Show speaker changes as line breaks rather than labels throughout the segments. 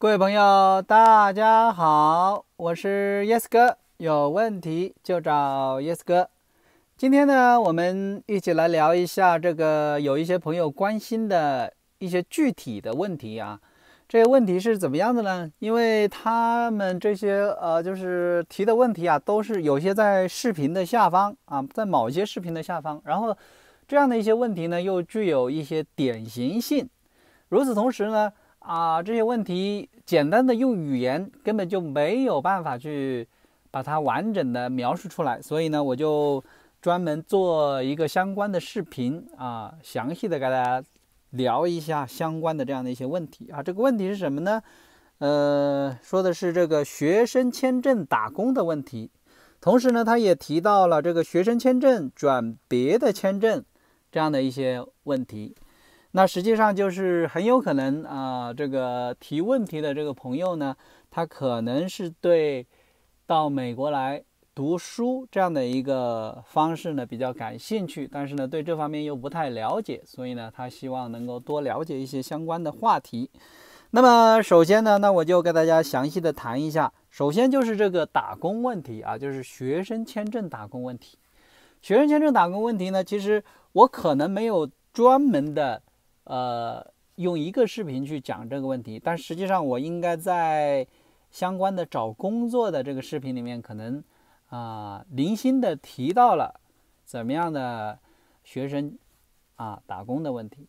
各位朋友，大家好，我是 Yes 哥，有问题就找 Yes 哥。今天呢，我们一起来聊一下这个有一些朋友关心的一些具体的问题啊。这些问题是怎么样的呢？因为他们这些呃，就是提的问题啊，都是有些在视频的下方啊，在某些视频的下方，然后这样的一些问题呢，又具有一些典型性。如此同时呢。啊，这些问题简单的用语言根本就没有办法去把它完整的描述出来，所以呢，我就专门做一个相关的视频啊，详细的给大家聊一下相关的这样的一些问题啊。这个问题是什么呢？呃，说的是这个学生签证打工的问题，同时呢，他也提到了这个学生签证转别的签证这样的一些问题。那实际上就是很有可能啊，这个提问题的这个朋友呢，他可能是对到美国来读书这样的一个方式呢比较感兴趣，但是呢对这方面又不太了解，所以呢他希望能够多了解一些相关的话题。那么首先呢，那我就给大家详细的谈一下，首先就是这个打工问题啊，就是学生签证打工问题。学生签证打工问题呢，其实我可能没有专门的。呃，用一个视频去讲这个问题，但实际上我应该在相关的找工作的这个视频里面，可能啊零星的提到了怎么样的学生啊打工的问题。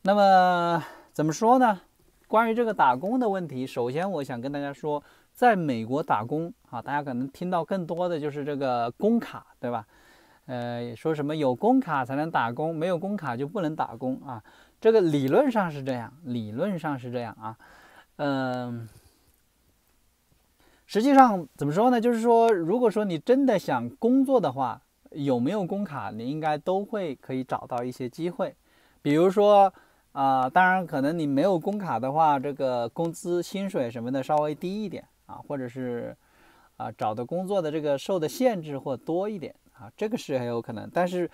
那么怎么说呢？关于这个打工的问题，首先我想跟大家说，在美国打工啊，大家可能听到更多的就是这个工卡，对吧？呃，说什么有工卡才能打工，没有工卡就不能打工啊？这个理论上是这样，理论上是这样啊，嗯，实际上怎么说呢？就是说，如果说你真的想工作的话，有没有工卡，你应该都会可以找到一些机会。比如说啊，当然可能你没有工卡的话，这个工资、薪水什么的稍微低一点啊，或者是啊找的工作的这个受的限制或多一点啊，这个是很有可能。但是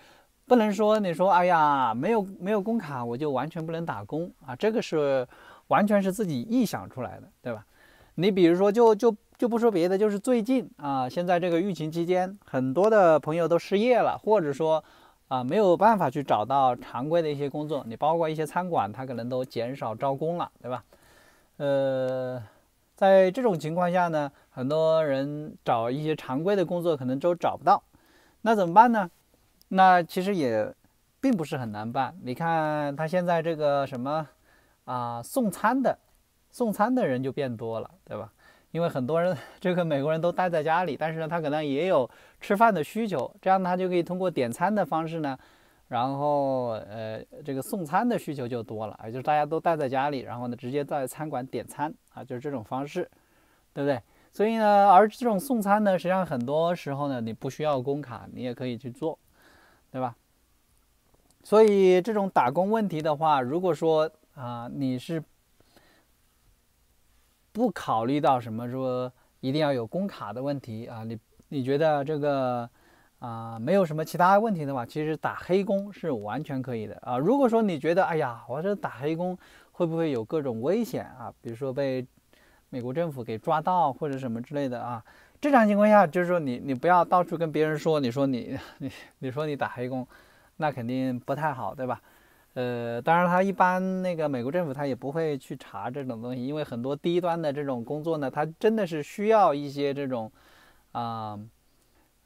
不能说你说哎呀，没有没有工卡，我就完全不能打工啊！这个是完全是自己臆想出来的，对吧？你比如说，就就就不说别的，就是最近啊，现在这个疫情期间，很多的朋友都失业了，或者说啊没有办法去找到常规的一些工作。你包括一些餐馆，他可能都减少招工了，对吧？呃，在这种情况下呢，很多人找一些常规的工作可能都找不到，那怎么办呢？那其实也，并不是很难办。你看，他现在这个什么啊，送餐的，送餐的人就变多了，对吧？因为很多人这个美国人都待在家里，但是呢，他可能也有吃饭的需求，这样他就可以通过点餐的方式呢，然后呃，这个送餐的需求就多了，也就是大家都待在家里，然后呢，直接在餐馆点餐啊，就是这种方式，对不对？所以呢，而这种送餐呢，实际上很多时候呢，你不需要工卡，你也可以去做。对吧？所以这种打工问题的话，如果说啊，你是不考虑到什么说一定要有工卡的问题啊，你你觉得这个啊，没有什么其他问题的话，其实打黑工是完全可以的啊。如果说你觉得，哎呀，我这打黑工会不会有各种危险啊？比如说被美国政府给抓到或者什么之类的啊？正常情况下，就是说你你不要到处跟别人说，你说你 你你说你打黑工，那肯定不太好，对吧？呃，当然他一般那个美国政府他也不会去查这种东西，因为很多低端的这种工作呢，他真的是需要一些这种，啊，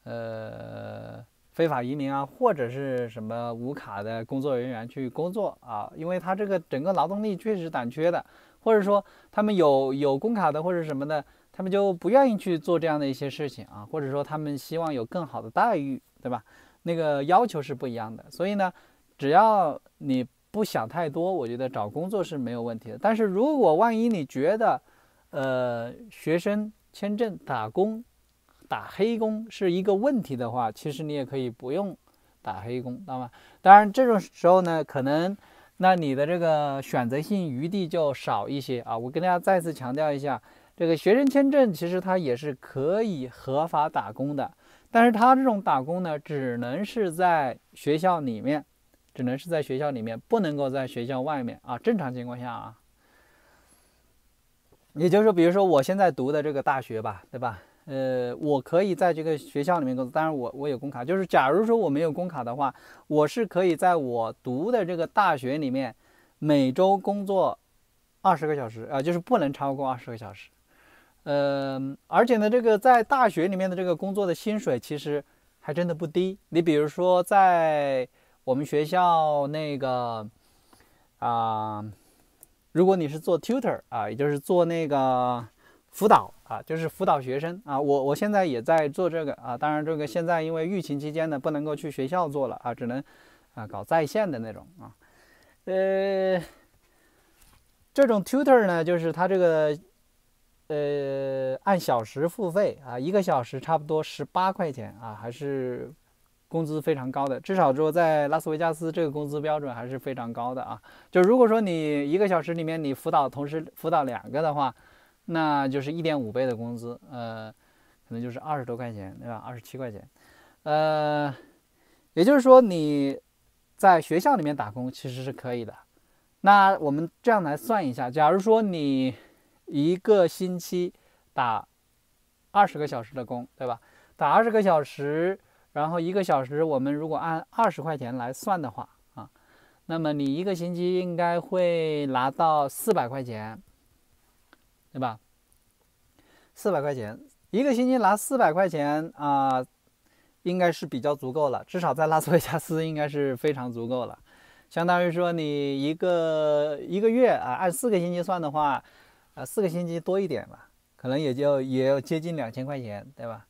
呃，非法移民啊，或者是什么无卡的工作人员去工作啊，因为他这个整个劳动力确实短缺的，或者说他们有有工卡的或者什么的。他们就不愿意去做这样的一些事情啊，或者说他们希望有更好的待遇，对吧？那个要求是不一样的。所以呢，只要你不想太多，我觉得找工作是没有问题的。但是如果万一你觉得，呃，学生签证打工打黑工是一个问题的话，其实你也可以不用打黑工，知道吗？当然，这种时候呢，可能那你的这个选择性余地就少一些啊。我跟大家再次强调一下。这个学生签证其实他也是可以合法打工的，但是他这种打工呢，只能是在学校里面，只能是在学校里面，不能够在学校外面啊。正常情况下啊，也就是说，比如说我现在读的这个大学吧，对吧？呃，我可以在这个学校里面工作，当然我我有工卡。就是假如说我没有工卡的话，我是可以在我读的这个大学里面每周工作二十个小时啊，就是不能超过二十个小时。嗯，而且呢，这个在大学里面的这个工作的薪水其实还真的不低。你比如说，在我们学校那个啊，如果你是做 tutor 啊，也就是做那个辅导啊，就是辅导学生啊，我我现在也在做这个啊。当然，这个现在因为疫情期间呢，不能够去学校做了啊，只能啊搞在线的那种啊。呃，这种 tutor 呢，就是他这个。呃，按小时付费啊，一个小时差不多十八块钱啊，还是工资非常高的。至少说在拉斯维加斯这个工资标准还是非常高的啊。就如果说你一个小时里面你辅导同时辅导两个的话，那就是一点五倍的工资，呃，可能就是二十多块钱，对吧？二十七块钱，呃，也就是说你在学校里面打工其实是可以的。那我们这样来算一下，假如说你。一个星期打二十个小时的工，对吧？打二十个小时，然后一个小时，我们如果按二十块钱来算的话，啊，那么你一个星期应该会拿到四百块钱，对吧？四百块钱，一个星期拿四百块钱啊，应该是比较足够了。至少在拉斯维加斯，应该是非常足够了。相当于说，你一个一个月啊，按四个星期算的话。啊，四个星期多一点吧，可能也就也要接近两千块钱，对吧？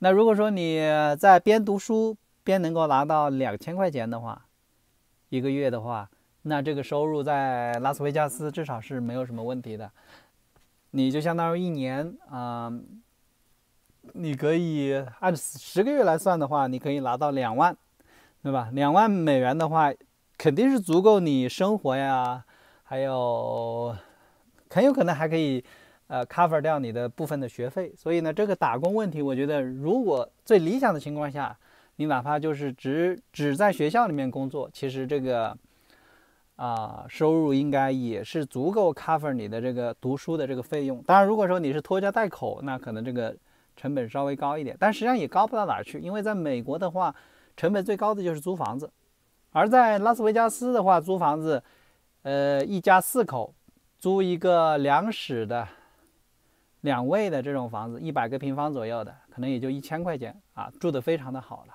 那如果说你在边读书边能够拿到两千块钱的话，一个月的话，那这个收入在拉斯维加斯至少是没有什么问题的。你就相当于一年，啊，你可以按十个月来算的话，你可以拿到两万，对吧？两万美元的话，肯定是足够你生活呀，还有。很有可能还可以，呃，cover 掉你的部分的学费。所以呢，这个打工问题，我觉得如果最理想的情况下，你哪怕就是只只在学校里面工作，其实这个，啊，收入应该也是足够 cover 你的这个读书的这个费用。当然，如果说你是拖家带口，那可能这个成本稍微高一点，但实际上也高不到哪儿去。因为在美国的话，成本最高的就是租房子，而在拉斯维加斯的话，租房子，呃，一家四口。租一个两室的、两卫的这种房子，一百个平方左右的，可能也就一千块钱啊，住的非常的好了。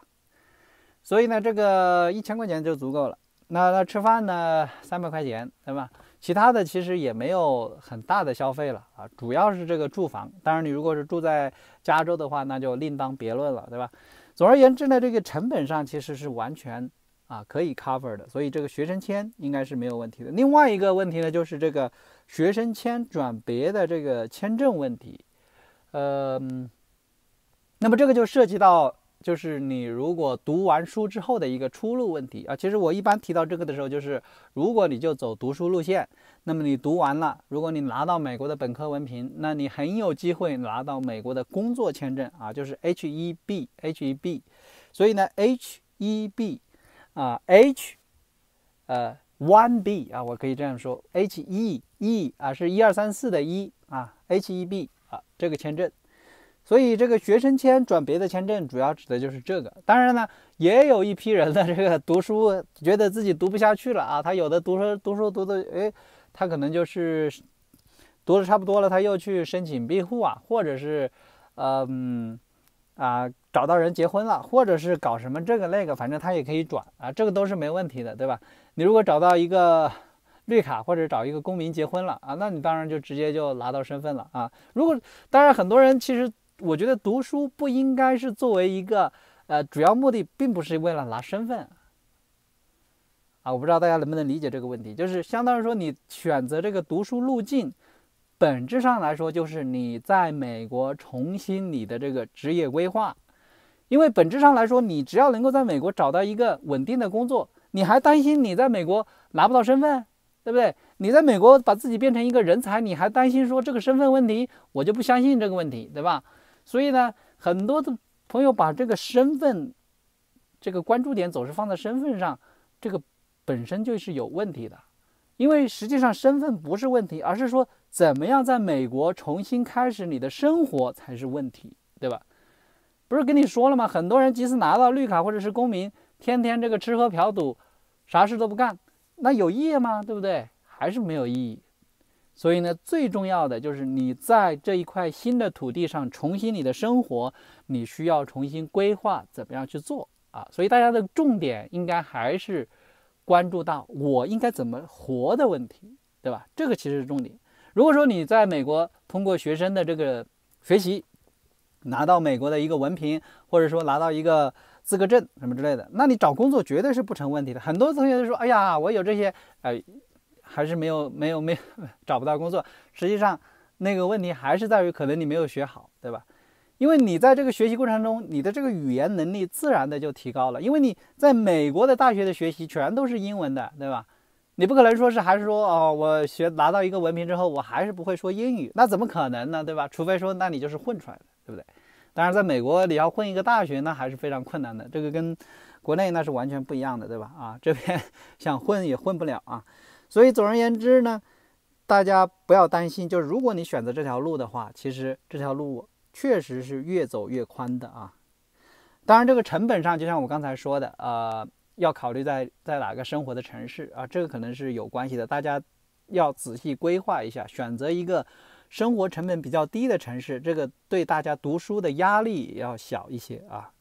所以呢，这个一千块钱就足够了。那那吃饭呢，三百块钱，对吧？其他的其实也没有很大的消费了啊，主要是这个住房。当然，你如果是住在加州的话，那就另当别论了，对吧？总而言之呢，这个成本上其实是完全。啊，可以 cover 的，所以这个学生签应该是没有问题的。另外一个问题呢，就是这个学生签转别的这个签证问题，呃，那么这个就涉及到就是你如果读完书之后的一个出路问题啊。其实我一般提到这个的时候，就是如果你就走读书路线，那么你读完了，如果你拿到美国的本科文凭，那你很有机会拿到美国的工作签证啊，就是 H 一 B，H 一 B。所以呢，H 一 B。啊，H，呃，One B 啊，我可以这样说，H E E 啊，是一二三四的一啊，H E B 啊，这个签证，所以这个学生签转别的签证，主要指的就是这个。当然呢，也有一批人的这个读书，觉得自己读不下去了啊，他有的读书读书读的，哎，他可能就是读的差不多了，他又去申请庇护啊，或者是，嗯。啊，找到人结婚了，或者是搞什么这个那个，反正他也可以转啊，这个都是没问题的，对吧？你如果找到一个绿卡，或者找一个公民结婚了啊，那你当然就直接就拿到身份了啊。如果当然很多人其实，我觉得读书不应该是作为一个呃主要目的，并不是为了拿身份啊。我不知道大家能不能理解这个问题，就是相当于说你选择这个读书路径。本质上来说，就是你在美国重新你的这个职业规划，因为本质上来说，你只要能够在美国找到一个稳定的工作，你还担心你在美国拿不到身份，对不对？你在美国把自己变成一个人才，你还担心说这个身份问题，我就不相信这个问题，对吧？所以呢，很多的朋友把这个身份这个关注点总是放在身份上，这个本身就是有问题的。因为实际上身份不是问题，而是说怎么样在美国重新开始你的生活才是问题，对吧？不是跟你说了吗？很多人即使拿到绿卡或者是公民，天天这个吃喝嫖赌，啥事都不干，那有意义吗？对不对？还是没有意义。所以呢，最重要的就是你在这一块新的土地上重新你的生活，你需要重新规划怎么样去做啊。所以大家的重点应该还是。关注到我应该怎么活的问题，对吧？这个其实是重点。如果说你在美国通过学生的这个学习拿到美国的一个文凭，或者说拿到一个资格证什么之类的，那你找工作绝对是不成问题的。很多同学都说：“哎呀，我有这些，哎，还是没有没有没有找不到工作。”实际上，那个问题还是在于可能你没有学好，对吧？因为你在这个学习过程中，你的这个语言能力自然的就提高了。因为你在美国的大学的学习全都是英文的，对吧？你不可能说是还是说哦，我学拿到一个文凭之后，我还是不会说英语，那怎么可能呢，对吧？除非说，那你就是混出来的，对不对？当然，在美国你要混一个大学，那还是非常困难的，这个跟国内那是完全不一样的，对吧？啊，这边想混也混不了啊。所以总而言之呢，大家不要担心，就是如果你选择这条路的话，其实这条路。确实是越走越宽的啊，当然这个成本上，就像我刚才说的，呃，要考虑在在哪个生活的城市啊，这个可能是有关系的，大家要仔细规划一下，选择一个生活成本比较低的城市，这个对大家读书的压力也要小一些啊。